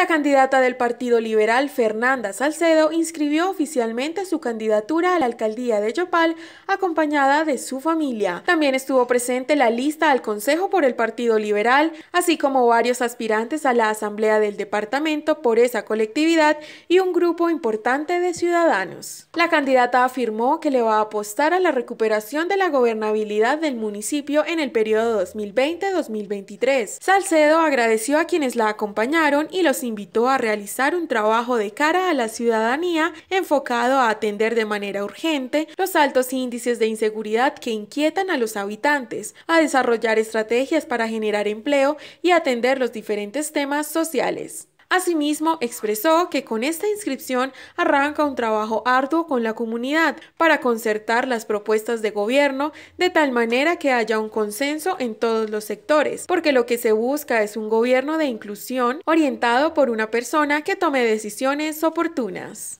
La candidata del Partido Liberal, Fernanda Salcedo, inscribió oficialmente su candidatura a la alcaldía de Yopal, acompañada de su familia. También estuvo presente la lista al Consejo por el Partido Liberal, así como varios aspirantes a la Asamblea del Departamento por esa colectividad y un grupo importante de ciudadanos. La candidata afirmó que le va a apostar a la recuperación de la gobernabilidad del municipio en el periodo 2020-2023. Salcedo agradeció a quienes la acompañaron y los invitó a realizar un trabajo de cara a la ciudadanía enfocado a atender de manera urgente los altos índices de inseguridad que inquietan a los habitantes, a desarrollar estrategias para generar empleo y atender los diferentes temas sociales. Asimismo, expresó que con esta inscripción arranca un trabajo arduo con la comunidad para concertar las propuestas de gobierno de tal manera que haya un consenso en todos los sectores, porque lo que se busca es un gobierno de inclusión orientado por una persona que tome decisiones oportunas.